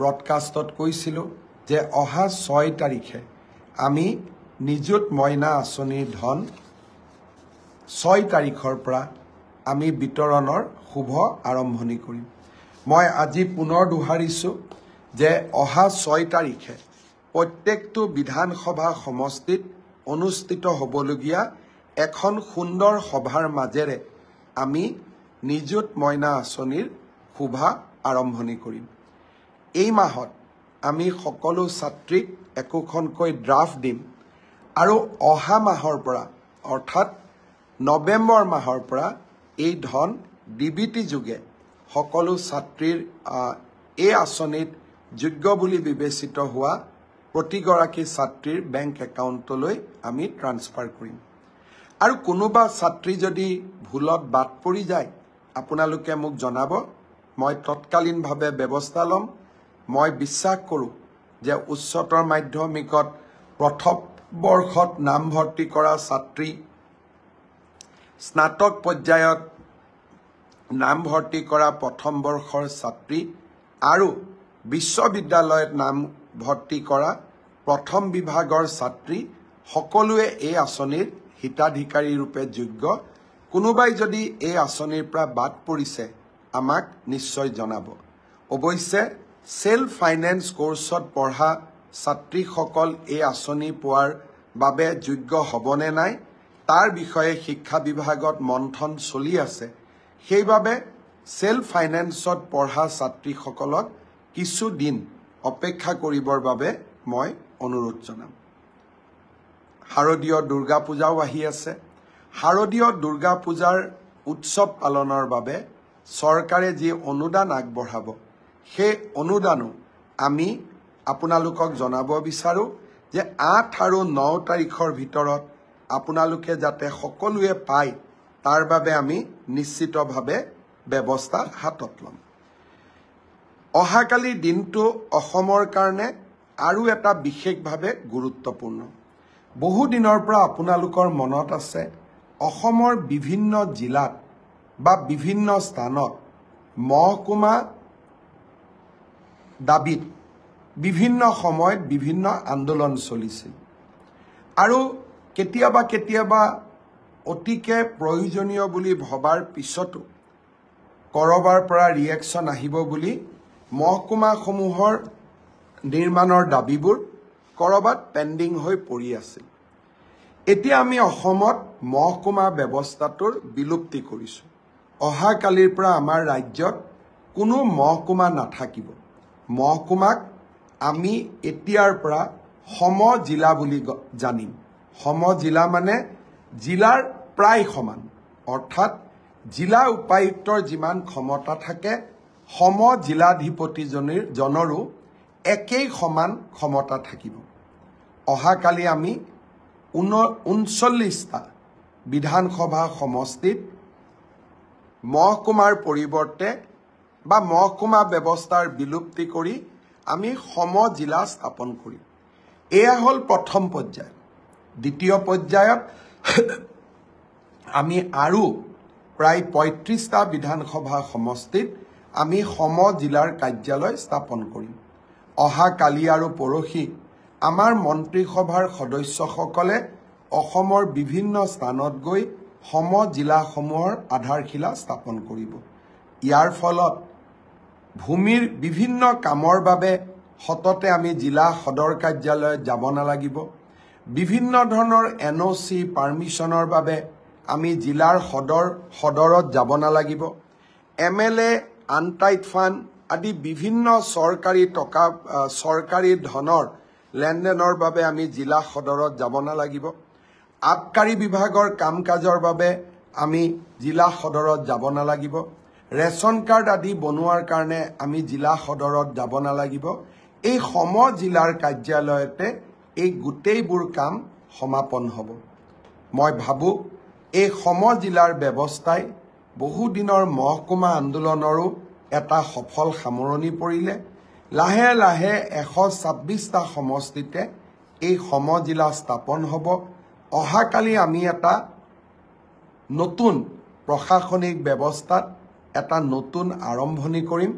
ব্ৰডকাষ্টত কৈছিলোঁ যে অহা ছয় তাৰিখে আমি নিযুত মইনা আঁচনিৰ ধন ছয় তাৰিখৰ পৰা আমি বিতৰণৰ শুভ আৰম্ভণি কৰিম মই আজি পুনৰ দোহাৰিছোঁ যে অহা ছয় তাৰিখে প্ৰত্যেকটো বিধানসভা সমষ্টিত অনুষ্ঠিত হ'বলগীয়া এখন সুন্দৰ সভাৰ মাজেৰে আমি নিযুত মইনা আঁচনিৰ শোভা আৰম্ভণি কৰিম এই মাহত আমি সকলো ছাত্ৰীক একোখনকৈ ড্ৰাফ্ট দিম আৰু অহা মাহৰ পৰা অৰ্থাৎ নৱেম্বৰ মাহৰ পৰা এই ধন ডি বি টি যোগে সকলো ছাত্ৰীৰ এই আঁচনিত যোগ্য বুলি বিবেচিত হোৱা প্ৰতিগৰাকী ছাত্ৰীৰ বেংক একাউণ্টলৈ আমি ট্ৰাঞ্চফাৰ কৰিম আৰু কোনোবা ছাত্ৰী যদি ভুলত বাট পৰি যায় আপোনালোকে মোক জনাব মই তৎকালীনভাৱে ব্যৱস্থা ল'ম মই বিশ্বাস কৰোঁ যে উচ্চতৰ মাধ্যমিকত প্ৰথম বৰ্ষত নামভৰ্তি কৰা ছাত্ৰী স্নাতক পৰ্যায়ত নামভৰ্তি কৰা প্ৰথম বৰ্ষৰ ছাত্ৰী আৰু বিশ্ববিদ্যালয়ত নামভৰ্তি কৰা প্ৰথম বিভাগৰ ছাত্ৰী সকলোৱে এই আঁচনিৰ হিতাধিকাৰীৰূপে যোগ্য কোনোবাই যদি এই আঁচনিৰ পৰা বাদ পৰিছে আমাক নিশ্চয় জনাব অৱশ্যে ছেল্ফ ফাইনেন্স কোৰ্সত পঢ়া ছাত্ৰীসকল এই আঁচনি পোৱাৰ বাবে যোগ্য হ'বনে নাই তাৰ বিষয়ে শিক্ষা বিভাগত মন্থন চলি আছে সেইবাবে ছেল্ফ ফাইনেন্সত পঢ়া ছাত্ৰীসকলক কিছুদিন অপেক্ষা কৰিবৰ বাবে মই অনুৰোধ জনাম শাৰদীয় দুৰ্গা পূজাও আহি আছে শাৰদীয় দুৰ্গা পূজাৰ উৎসৱ পালনৰ বাবে চৰকাৰে যি অনুদান আগবঢ়াব সেই অনুদানো আমি আপোনালোকক জনাব বিচাৰোঁ যে আঠ আৰু ন তাৰিখৰ ভিতৰত আপোনালোকে যাতে সকলোৱে পায় তাৰ বাবে আমি নিশ্চিতভাৱে ব্যৱস্থা হাতত ল'ম অহাকালি দিনটো অসমৰ কাৰণে আৰু এটা বিশেষভাৱে গুৰুত্বপূৰ্ণ বহুদিনৰ পৰা আপোনালোকৰ মনত আছে অসমৰ বিভিন্ন জিলাত বা বিভিন্ন স্থানত মহকুমা দাবীত বিভিন্ন সময়ত বিভিন্ন আন্দোলন চলিছিল আৰু কেতিয়াবা কেতিয়াবা অতিকে প্ৰয়োজনীয় বুলি ভবাৰ পিছতো কৰবাৰ পৰা ৰিয়েকশ্যন আহিব বুলি মহকুমাসমূহৰ নিৰ্মাণৰ দাবীবোৰ ক'ৰবাত পেণ্ডিং হৈ পৰি আছিল এতিয়া আমি অসমত মহকুমা ব্যৱস্থাটোৰ বিলুপ্তি কৰিছোঁ অহাকালিৰ পৰা আমাৰ ৰাজ্যত কোনো মহকুমা নাথাকিব মহকুমাক আমি এতিয়াৰ পৰা সম জিলা বুলি জানিম সম জিলা মানে জিলাৰ প্ৰায় সমান অৰ্থাৎ জিলা উপায়ুক্তৰ যিমান ক্ষমতা থাকে সম জিলাধিপতিজনীৰ জনৰো একেই সমান ক্ষমতা থাকিব অহাকালি আমি ঊন ঊনচল্লিছটা বিধানসভা সমষ্টিত মহকুমাৰ পৰিৱৰ্তে বা মহকুমা ব্যৱস্থাৰ বিলুপ্তি কৰি আমি সম জিলা স্থাপন কৰিম এয়া হ'ল প্ৰথম পৰ্যায় দ্বিতীয় পৰ্যায়ত আমি আৰু প্ৰায় পঁয়ত্ৰিছটা বিধানসভা সমষ্টিত আমি সম জিলাৰ কাৰ্যালয় স্থাপন কৰিম অহা কালি আৰু পৰহি আমাৰ মন্ত্ৰীসভাৰ সদস্যসকলে অসমৰ বিভিন্ন স্থানত গৈ সম জিলাসমূহৰ আধাৰশিলা স্থাপন কৰিব ইয়াৰ ফলত ভূমিৰ বিভিন্ন কামৰ বাবে সততে আমি জিলা সদৰ কাৰ্যালয়ত যাব নালাগিব বিভিন্ন ধৰণৰ এন অ' চি পাৰ্মিশ্যনৰ বাবে আমি জিলাৰ সদৰ সদৰত যাব নালাগিব M L A untied fund আদি বিভিন্ন চৰকাৰী টকা চৰকাৰী ধনৰ লেনদেনৰ বাবে আমি জিলা সদৰত যাব নালাগিব আবকাৰী বিভাগৰ কাম কাজৰ বাবে আমি জিলা সদৰত যাব নালাগিব ৰেচন কাৰ্ড আদি বনোৱাৰ কাৰণে আমি জিলা সদৰত যাব নালাগিব এই সম জিলাৰ কাৰ্যালয়তে এই গোটেইবোৰ কাম সমাপন হ'ব মই ভাবোঁ এই সম জিলাৰ ব্যৱস্থাই বহুদিনৰ মহকুমা আন্দোলনৰো এটা সফল সামৰণি পৰিলে লাহে লাহে এশ ছাব্বিছটা সমষ্টিতে এই সম জিলা স্থাপন হ'ব অহাকালি আমি এটা নতুন প্ৰশাসনিক ব্যৱস্থাত এটা নতুন আৰম্ভণি কৰিম